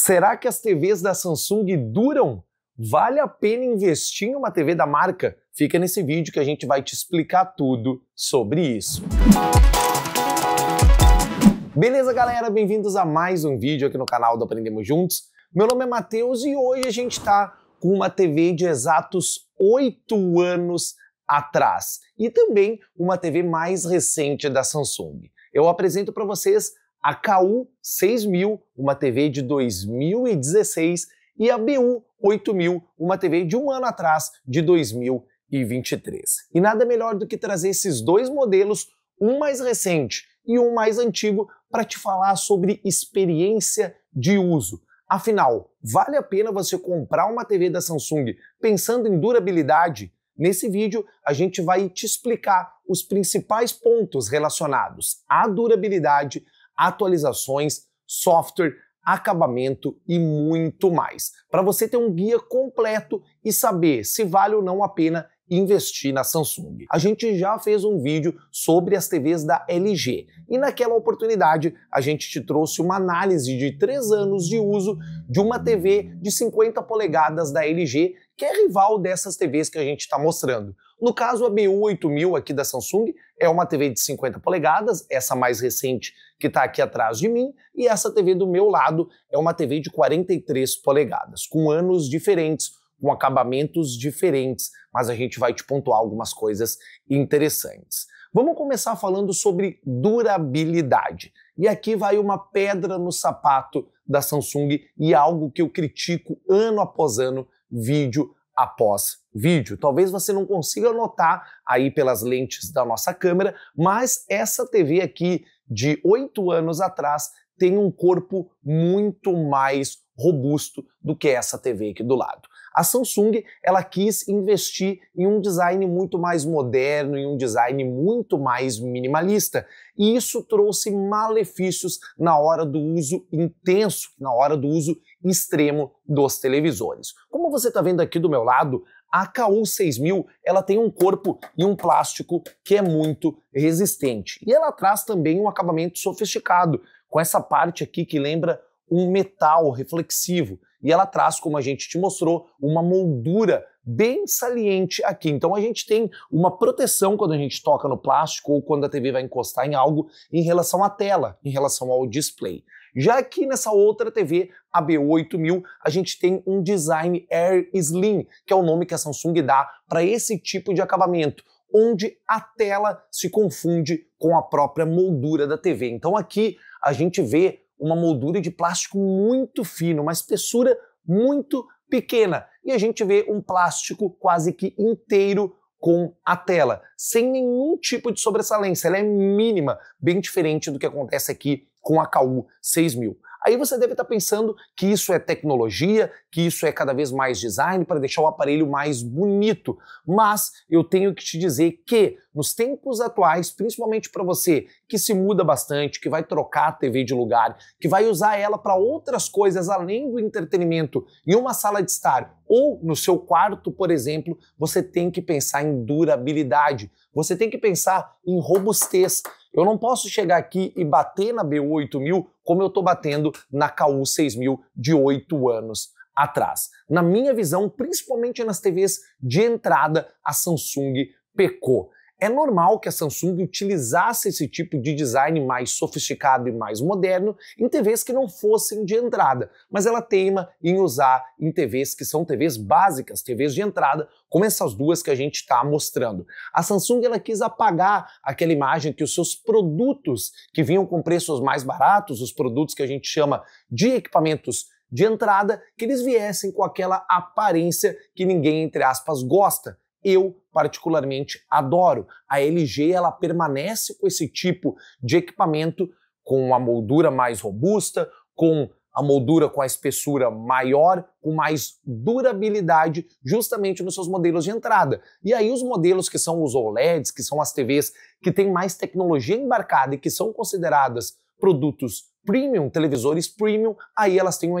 Será que as TVs da Samsung duram? Vale a pena investir em uma TV da marca? Fica nesse vídeo que a gente vai te explicar tudo sobre isso. Beleza, galera? Bem-vindos a mais um vídeo aqui no canal do Aprendemos Juntos. Meu nome é Matheus e hoje a gente está com uma TV de exatos oito anos atrás e também uma TV mais recente da Samsung. Eu apresento para vocês a KU 6000, uma TV de 2016, e a BU 8000, uma TV de um ano atrás, de 2023. E nada melhor do que trazer esses dois modelos, um mais recente e um mais antigo, para te falar sobre experiência de uso. Afinal, vale a pena você comprar uma TV da Samsung pensando em durabilidade? Nesse vídeo, a gente vai te explicar os principais pontos relacionados à durabilidade atualizações, software, acabamento e muito mais. Para você ter um guia completo e saber se vale ou não a pena investir na Samsung. A gente já fez um vídeo sobre as TVs da LG e naquela oportunidade a gente te trouxe uma análise de 3 anos de uso de uma TV de 50 polegadas da LG que é rival dessas TVs que a gente está mostrando. No caso, a BU8000 aqui da Samsung é uma TV de 50 polegadas, essa mais recente que está aqui atrás de mim, e essa TV do meu lado é uma TV de 43 polegadas, com anos diferentes, com acabamentos diferentes, mas a gente vai te pontuar algumas coisas interessantes. Vamos começar falando sobre durabilidade. E aqui vai uma pedra no sapato da Samsung e algo que eu critico ano após ano vídeo após vídeo. Talvez você não consiga notar aí pelas lentes da nossa câmera, mas essa TV aqui de oito anos atrás tem um corpo muito mais robusto do que essa TV aqui do lado. A Samsung, ela quis investir em um design muito mais moderno, em um design muito mais minimalista, e isso trouxe malefícios na hora do uso intenso, na hora do uso extremo dos televisores. Como você está vendo aqui do meu lado, a KU 6000 ela tem um corpo e um plástico que é muito resistente. E ela traz também um acabamento sofisticado, com essa parte aqui que lembra um metal reflexivo. E ela traz, como a gente te mostrou, uma moldura bem saliente aqui. Então a gente tem uma proteção quando a gente toca no plástico ou quando a TV vai encostar em algo em relação à tela, em relação ao display. Já aqui nessa outra TV, a B8000, a gente tem um design Air Slim, que é o nome que a Samsung dá para esse tipo de acabamento onde a tela se confunde com a própria moldura da TV. Então aqui a gente vê uma moldura de plástico muito fino, uma espessura muito pequena, e a gente vê um plástico quase que inteiro com a tela, sem nenhum tipo de sobressalência, ela é mínima, bem diferente do que acontece aqui com a KU 6000. Aí você deve estar tá pensando que isso é tecnologia, que isso é cada vez mais design para deixar o aparelho mais bonito. Mas eu tenho que te dizer que nos tempos atuais, principalmente para você que se muda bastante, que vai trocar a TV de lugar, que vai usar ela para outras coisas além do entretenimento em uma sala de estar ou no seu quarto, por exemplo, você tem que pensar em durabilidade. Você tem que pensar em robustez. Eu não posso chegar aqui e bater na B8000 como eu estou batendo na KU 6000 de 8 anos atrás. Na minha visão, principalmente nas TVs de entrada, a Samsung pecou. É normal que a Samsung utilizasse esse tipo de design mais sofisticado e mais moderno em TVs que não fossem de entrada, mas ela teima em usar em TVs que são TVs básicas, TVs de entrada, como essas duas que a gente está mostrando. A Samsung ela quis apagar aquela imagem que os seus produtos que vinham com preços mais baratos, os produtos que a gente chama de equipamentos de entrada, que eles viessem com aquela aparência que ninguém, entre aspas, gosta eu particularmente adoro. A LG ela permanece com esse tipo de equipamento com a moldura mais robusta, com a moldura com a espessura maior, com mais durabilidade, justamente nos seus modelos de entrada. E aí os modelos que são os OLEDs, que são as TVs que têm mais tecnologia embarcada e que são consideradas produtos premium, televisores premium, aí elas têm um,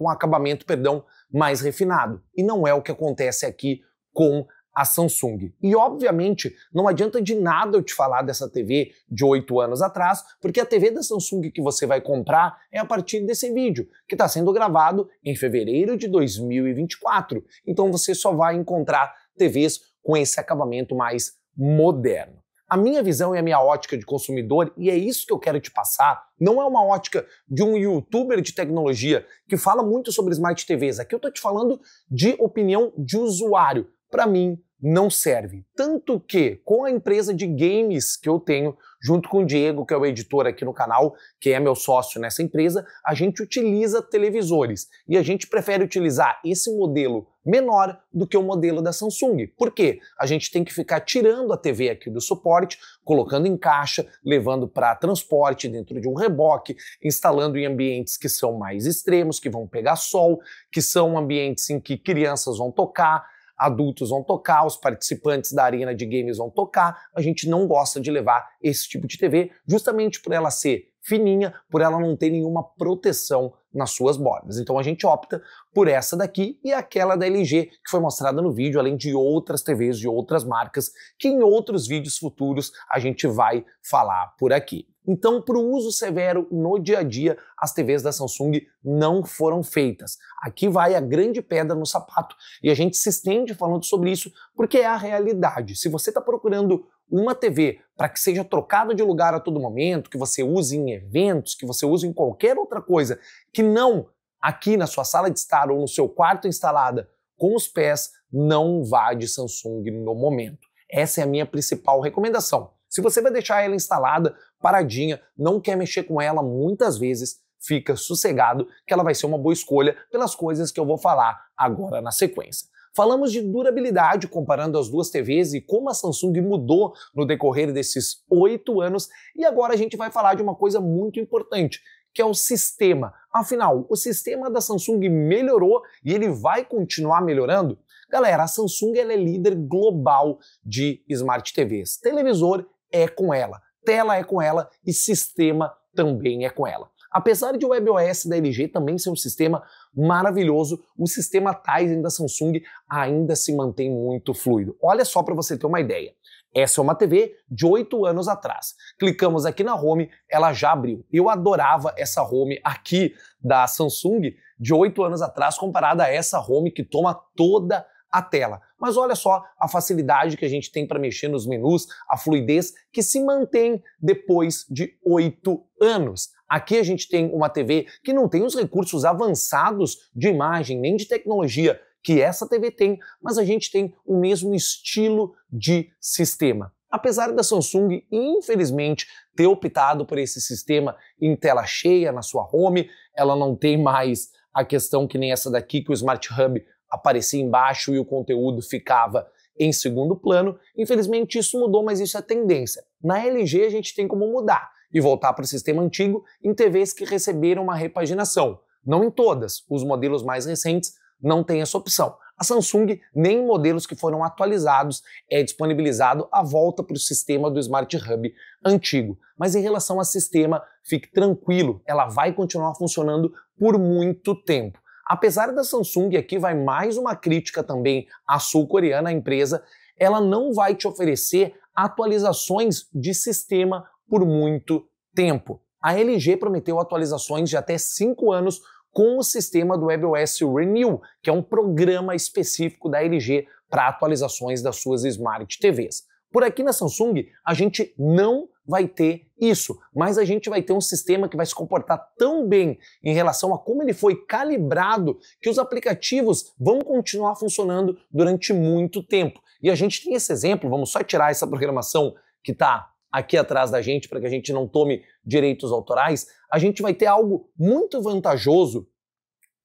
um acabamento, perdão, mais refinado. E não é o que acontece aqui com a Samsung. E obviamente não adianta de nada eu te falar dessa TV de oito anos atrás, porque a TV da Samsung que você vai comprar é a partir desse vídeo, que está sendo gravado em fevereiro de 2024. Então você só vai encontrar TVs com esse acabamento mais moderno. A minha visão e a minha ótica de consumidor, e é isso que eu quero te passar, não é uma ótica de um youtuber de tecnologia que fala muito sobre smart TVs. Aqui eu estou te falando de opinião de usuário, para mim não serve. Tanto que, com a empresa de games que eu tenho, junto com o Diego, que é o editor aqui no canal, que é meu sócio nessa empresa, a gente utiliza televisores e a gente prefere utilizar esse modelo menor do que o modelo da Samsung. Por quê? A gente tem que ficar tirando a TV aqui do suporte, colocando em caixa, levando para transporte dentro de um reboque, instalando em ambientes que são mais extremos, que vão pegar sol, que são ambientes em que crianças vão tocar, adultos vão tocar, os participantes da arena de games vão tocar. A gente não gosta de levar esse tipo de TV, justamente por ela ser fininha, por ela não ter nenhuma proteção nas suas bordas. Então a gente opta por essa daqui e aquela da LG que foi mostrada no vídeo, além de outras TVs de outras marcas que em outros vídeos futuros a gente vai falar por aqui. Então, para o uso severo no dia a dia, as TVs da Samsung não foram feitas. Aqui vai a grande pedra no sapato e a gente se estende falando sobre isso porque é a realidade. Se você está procurando uma TV para que seja trocada de lugar a todo momento, que você use em eventos, que você use em qualquer outra coisa, que não aqui na sua sala de estar ou no seu quarto instalada com os pés, não vá de Samsung no momento. Essa é a minha principal recomendação. Se você vai deixar ela instalada, paradinha, não quer mexer com ela muitas vezes, fica sossegado que ela vai ser uma boa escolha pelas coisas que eu vou falar agora na sequência. Falamos de durabilidade comparando as duas TVs e como a Samsung mudou no decorrer desses oito anos. E agora a gente vai falar de uma coisa muito importante, que é o sistema. Afinal, o sistema da Samsung melhorou e ele vai continuar melhorando? Galera, a Samsung é líder global de smart TVs. Televisor é com ela, tela é com ela e sistema também é com ela. Apesar de o WebOS da LG também ser um sistema maravilhoso, o sistema Tizen da Samsung ainda se mantém muito fluido. Olha só para você ter uma ideia. Essa é uma TV de 8 anos atrás. Clicamos aqui na home, ela já abriu. Eu adorava essa home aqui da Samsung de 8 anos atrás comparada a essa home que toma toda a tela. Mas olha só a facilidade que a gente tem para mexer nos menus, a fluidez que se mantém depois de 8 anos. Aqui a gente tem uma TV que não tem os recursos avançados de imagem nem de tecnologia que essa TV tem, mas a gente tem o mesmo estilo de sistema. Apesar da Samsung, infelizmente, ter optado por esse sistema em tela cheia na sua home, ela não tem mais a questão que nem essa daqui que o Smart Hub aparecia embaixo e o conteúdo ficava em segundo plano. Infelizmente isso mudou, mas isso é tendência. Na LG a gente tem como mudar e voltar para o sistema antigo em TVs que receberam uma repaginação. Não em todas, os modelos mais recentes não têm essa opção. A Samsung, nem em modelos que foram atualizados, é disponibilizado a volta para o sistema do Smart Hub antigo. Mas em relação a sistema, fique tranquilo, ela vai continuar funcionando por muito tempo. Apesar da Samsung, aqui vai mais uma crítica também à sul-coreana, a empresa, ela não vai te oferecer atualizações de sistema por muito tempo. A LG prometeu atualizações de até 5 anos com o sistema do WebOS Renew, que é um programa específico da LG para atualizações das suas Smart TVs. Por aqui na Samsung, a gente não vai ter isso, mas a gente vai ter um sistema que vai se comportar tão bem em relação a como ele foi calibrado que os aplicativos vão continuar funcionando durante muito tempo. E a gente tem esse exemplo, vamos só tirar essa programação que está aqui atrás da gente para que a gente não tome direitos autorais, a gente vai ter algo muito vantajoso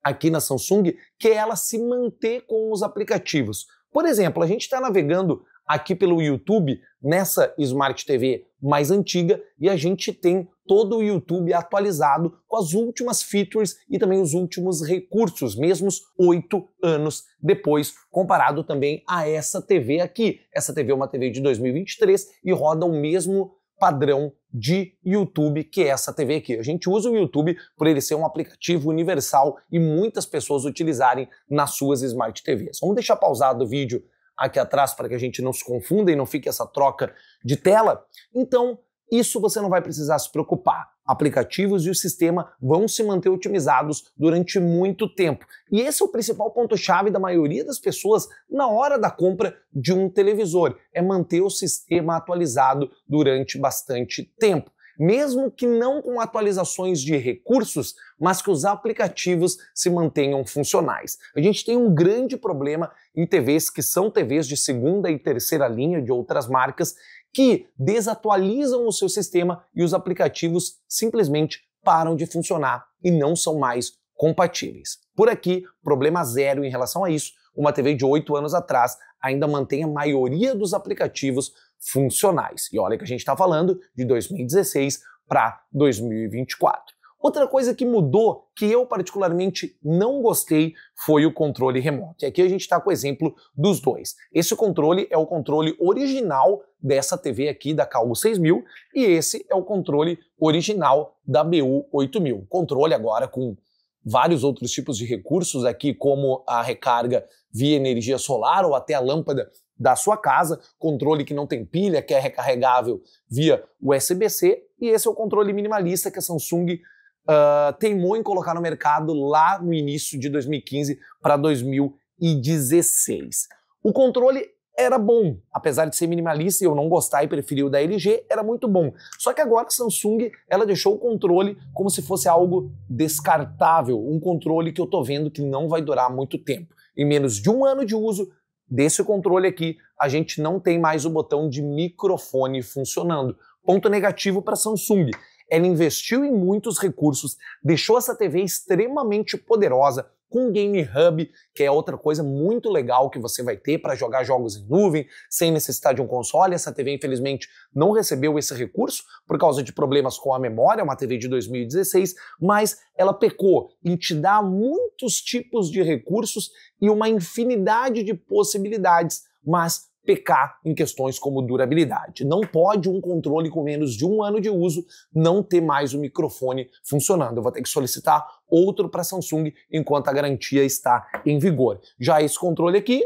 aqui na Samsung, que é ela se manter com os aplicativos. Por exemplo, a gente está navegando aqui pelo YouTube nessa Smart TV mais antiga e a gente tem todo o YouTube atualizado com as últimas features e também os últimos recursos, mesmos oito anos depois, comparado também a essa TV aqui. Essa TV é uma TV de 2023 e roda o mesmo padrão de YouTube que essa TV aqui. A gente usa o YouTube por ele ser um aplicativo universal e muitas pessoas utilizarem nas suas smart TVs. Vamos deixar pausado o vídeo aqui atrás para que a gente não se confunda e não fique essa troca de tela. Então, isso você não vai precisar se preocupar. Aplicativos e o sistema vão se manter otimizados durante muito tempo. E esse é o principal ponto-chave da maioria das pessoas na hora da compra de um televisor: é manter o sistema atualizado durante bastante tempo mesmo que não com atualizações de recursos, mas que os aplicativos se mantenham funcionais. A gente tem um grande problema em TVs que são TVs de segunda e terceira linha de outras marcas que desatualizam o seu sistema e os aplicativos simplesmente param de funcionar e não são mais compatíveis. Por aqui, problema zero em relação a isso. Uma TV de oito anos atrás ainda mantém a maioria dos aplicativos funcionais. E olha que a gente está falando de 2016 para 2024. Outra coisa que mudou, que eu particularmente não gostei, foi o controle remoto. E aqui a gente está com o exemplo dos dois. Esse controle é o controle original dessa TV aqui da KU 6000 e esse é o controle original da BU 8000. Controle agora com vários outros tipos de recursos aqui, como a recarga via energia solar ou até a lâmpada da sua casa, controle que não tem pilha, que é recarregável via USB-C, e esse é o controle minimalista que a Samsung uh, teimou em colocar no mercado lá no início de 2015 para 2016. O controle era bom. Apesar de ser minimalista e eu não gostar e preferir o da LG, era muito bom. Só que agora a Samsung, ela deixou o controle como se fosse algo descartável, um controle que eu tô vendo que não vai durar muito tempo. Em menos de um ano de uso desse controle aqui, a gente não tem mais o botão de microfone funcionando. Ponto negativo para a Samsung. Ela investiu em muitos recursos, deixou essa TV extremamente poderosa, com Game Hub, que é outra coisa muito legal que você vai ter para jogar jogos em nuvem, sem necessidade de um console. Essa TV, infelizmente, não recebeu esse recurso por causa de problemas com a memória, é uma TV de 2016, mas ela pecou em te dar muitos tipos de recursos e uma infinidade de possibilidades, mas pecar em questões como durabilidade. Não pode um controle com menos de um ano de uso não ter mais o microfone funcionando. Eu vou ter que solicitar outro para a Samsung enquanto a garantia está em vigor. Já esse controle aqui,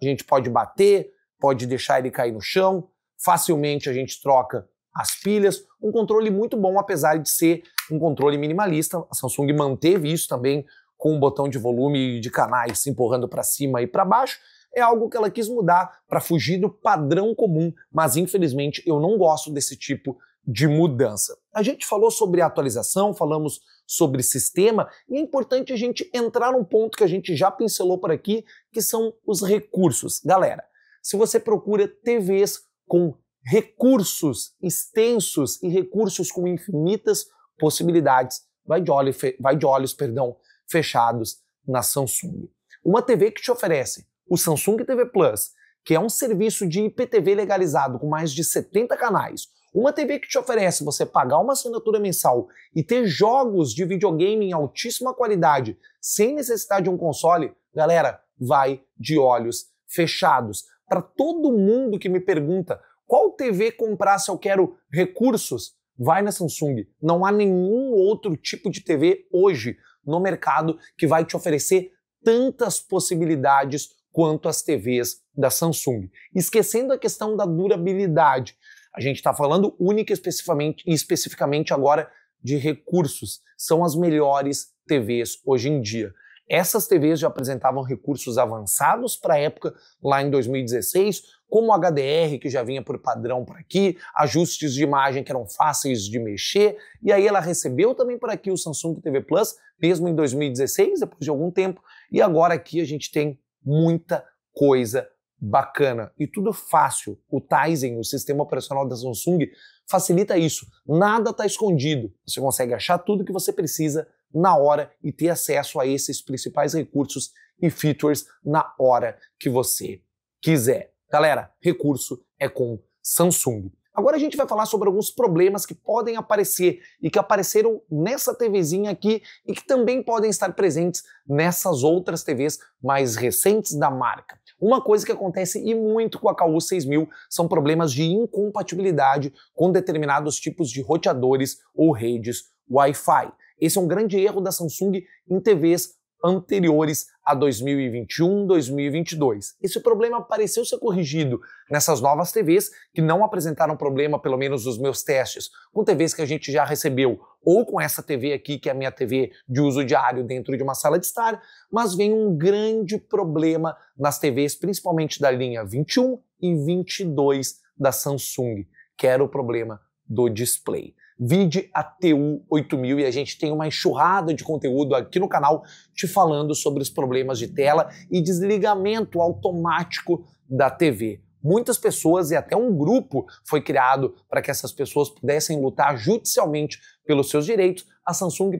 a gente pode bater, pode deixar ele cair no chão, facilmente a gente troca as pilhas, um controle muito bom, apesar de ser um controle minimalista. A Samsung manteve isso também com o um botão de volume de canais se empurrando para cima e para baixo é algo que ela quis mudar para fugir do padrão comum, mas infelizmente eu não gosto desse tipo de mudança. A gente falou sobre atualização, falamos sobre sistema, e é importante a gente entrar num ponto que a gente já pincelou por aqui, que são os recursos. Galera, se você procura TVs com recursos extensos e recursos com infinitas possibilidades, vai de, olho, vai de olhos perdão, fechados na Samsung. Uma TV que te oferece o Samsung TV Plus, que é um serviço de IPTV legalizado com mais de 70 canais, uma TV que te oferece você pagar uma assinatura mensal e ter jogos de videogame em altíssima qualidade sem necessidade de um console, galera, vai de olhos fechados. Para todo mundo que me pergunta qual TV comprar se eu quero recursos, vai na Samsung. Não há nenhum outro tipo de TV hoje no mercado que vai te oferecer tantas possibilidades quanto as TVs da Samsung. Esquecendo a questão da durabilidade, a gente está falando única especificamente, especificamente agora de recursos. São as melhores TVs hoje em dia. Essas TVs já apresentavam recursos avançados para a época, lá em 2016, como HDR, que já vinha por padrão para aqui, ajustes de imagem que eram fáceis de mexer, e aí ela recebeu também por aqui o Samsung TV Plus, mesmo em 2016, depois de algum tempo, e agora aqui a gente tem muita coisa bacana e tudo fácil. O Tizen, o sistema operacional da Samsung, facilita isso. Nada está escondido. Você consegue achar tudo que você precisa na hora e ter acesso a esses principais recursos e features na hora que você quiser. Galera, recurso é com Samsung. Agora a gente vai falar sobre alguns problemas que podem aparecer e que apareceram nessa TVzinha aqui e que também podem estar presentes nessas outras TVs mais recentes da marca. Uma coisa que acontece e muito com a KU 6000 são problemas de incompatibilidade com determinados tipos de roteadores ou redes Wi-Fi. Esse é um grande erro da Samsung em TVs anteriores a 2021, 2022. Esse problema pareceu ser corrigido nessas novas TVs que não apresentaram problema, pelo menos nos meus testes, com TVs que a gente já recebeu, ou com essa TV aqui, que é a minha TV de uso diário dentro de uma sala de estar, mas vem um grande problema nas TVs, principalmente da linha 21 e 22 da Samsung, que era o problema do display vide a TU 8000 e a gente tem uma enxurrada de conteúdo aqui no canal te falando sobre os problemas de tela e desligamento automático da TV. Muitas pessoas e até um grupo foi criado para que essas pessoas pudessem lutar judicialmente pelos seus direitos. A Samsung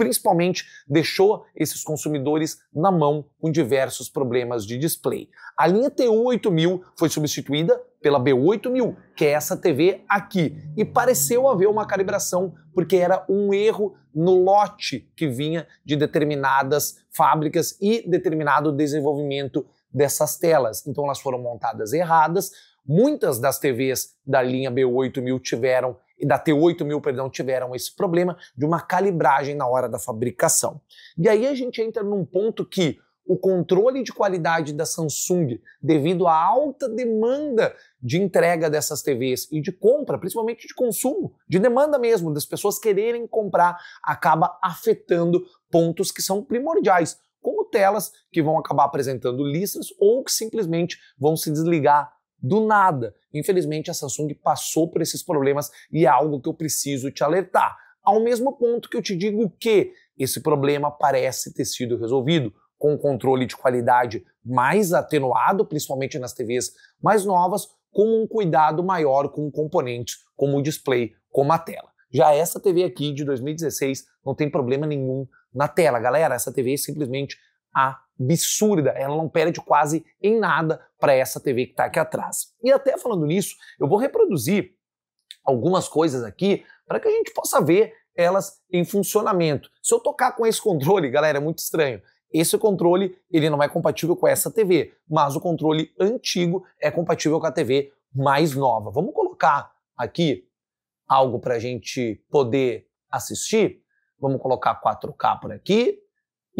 principalmente deixou esses consumidores na mão com diversos problemas de display. A linha t 8000 foi substituída pela B8000, que é essa TV aqui, e pareceu haver uma calibração porque era um erro no lote que vinha de determinadas fábricas e determinado desenvolvimento dessas telas. Então elas foram montadas erradas. Muitas das TVs da linha B8000 tiveram e da T8000, perdão, tiveram esse problema de uma calibragem na hora da fabricação. E aí a gente entra num ponto que o controle de qualidade da Samsung, devido à alta demanda de entrega dessas TVs e de compra, principalmente de consumo, de demanda mesmo, das pessoas quererem comprar, acaba afetando pontos que são primordiais, como telas que vão acabar apresentando listras ou que simplesmente vão se desligar do nada. Infelizmente, a Samsung passou por esses problemas e é algo que eu preciso te alertar. Ao mesmo ponto que eu te digo que esse problema parece ter sido resolvido com um controle de qualidade mais atenuado, principalmente nas TVs mais novas, com um cuidado maior com componentes como o display, como a tela. Já essa TV aqui de 2016 não tem problema nenhum na tela, galera. Essa TV é simplesmente a absurda, ela não perde quase em nada para essa TV que está aqui atrás. E até falando nisso, eu vou reproduzir algumas coisas aqui para que a gente possa ver elas em funcionamento. Se eu tocar com esse controle, galera, é muito estranho. Esse controle ele não é compatível com essa TV, mas o controle antigo é compatível com a TV mais nova. Vamos colocar aqui algo para a gente poder assistir. Vamos colocar 4K por aqui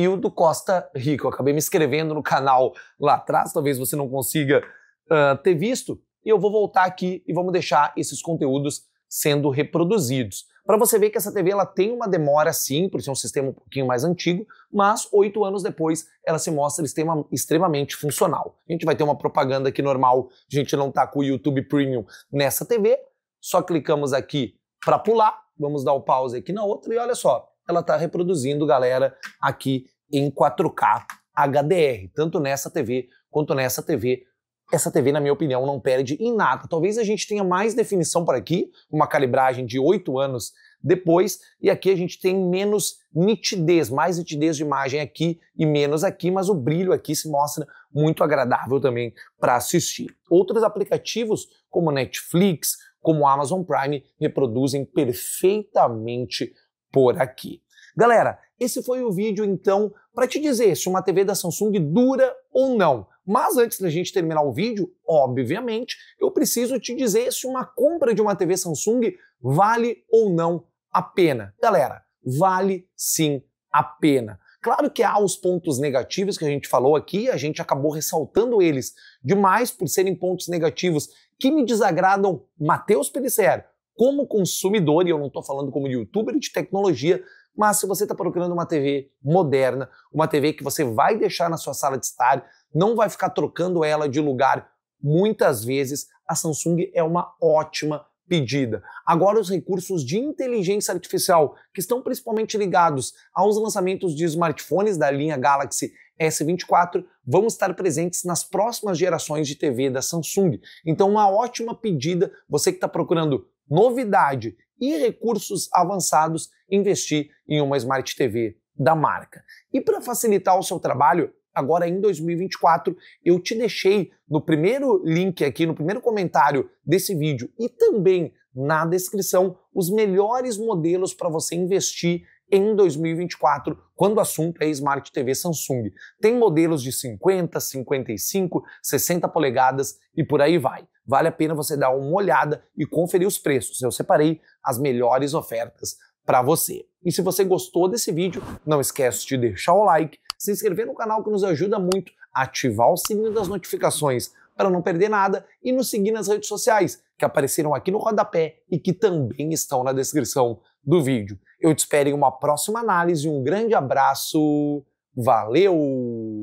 e o do Costa Rico. Eu acabei me inscrevendo no canal lá atrás, talvez você não consiga uh, ter visto, e eu vou voltar aqui e vamos deixar esses conteúdos sendo reproduzidos. Para você ver que essa TV ela tem uma demora sim, por ser um sistema um pouquinho mais antigo, mas oito anos depois ela se mostra extrema, extremamente funcional. A gente vai ter uma propaganda aqui normal, a gente não está com o YouTube Premium nessa TV, só clicamos aqui para pular, vamos dar o pause aqui na outra e olha só, ela está reproduzindo, galera, aqui em 4K HDR, tanto nessa TV quanto nessa TV. Essa TV, na minha opinião, não perde em nada. Talvez a gente tenha mais definição por aqui, uma calibragem de 8 anos depois, e aqui a gente tem menos nitidez, mais nitidez de imagem aqui e menos aqui, mas o brilho aqui se mostra muito agradável também para assistir. Outros aplicativos, como Netflix, como Amazon Prime, reproduzem perfeitamente por aqui. Galera, esse foi o vídeo então para te dizer se uma TV da Samsung dura ou não. Mas antes da gente terminar o vídeo, obviamente, eu preciso te dizer se uma compra de uma TV Samsung vale ou não a pena. Galera, vale sim a pena. Claro que há os pontos negativos que a gente falou aqui, a gente acabou ressaltando eles demais por serem pontos negativos que me desagradam Matheus Pellicer, como consumidor, e eu não estou falando como youtuber de tecnologia, mas se você está procurando uma TV moderna, uma TV que você vai deixar na sua sala de estar, não vai ficar trocando ela de lugar muitas vezes, a Samsung é uma ótima pedida. Agora, os recursos de inteligência artificial, que estão principalmente ligados aos lançamentos de smartphones da linha Galaxy S24, vão estar presentes nas próximas gerações de TV da Samsung. Então, uma ótima pedida, você que está procurando novidade e recursos avançados, investir em uma Smart TV da marca. E para facilitar o seu trabalho, agora em 2024, eu te deixei no primeiro link aqui, no primeiro comentário desse vídeo e também na descrição, os melhores modelos para você investir em 2024, quando o assunto é Smart TV Samsung. Tem modelos de 50, 55, 60 polegadas e por aí vai. Vale a pena você dar uma olhada e conferir os preços. Eu separei as melhores ofertas para você. E se você gostou desse vídeo, não esquece de deixar o like, se inscrever no canal que nos ajuda muito, ativar o sininho das notificações para não perder nada e nos seguir nas redes sociais que apareceram aqui no rodapé e que também estão na descrição do vídeo. Eu te espero em uma próxima análise. Um grande abraço. Valeu!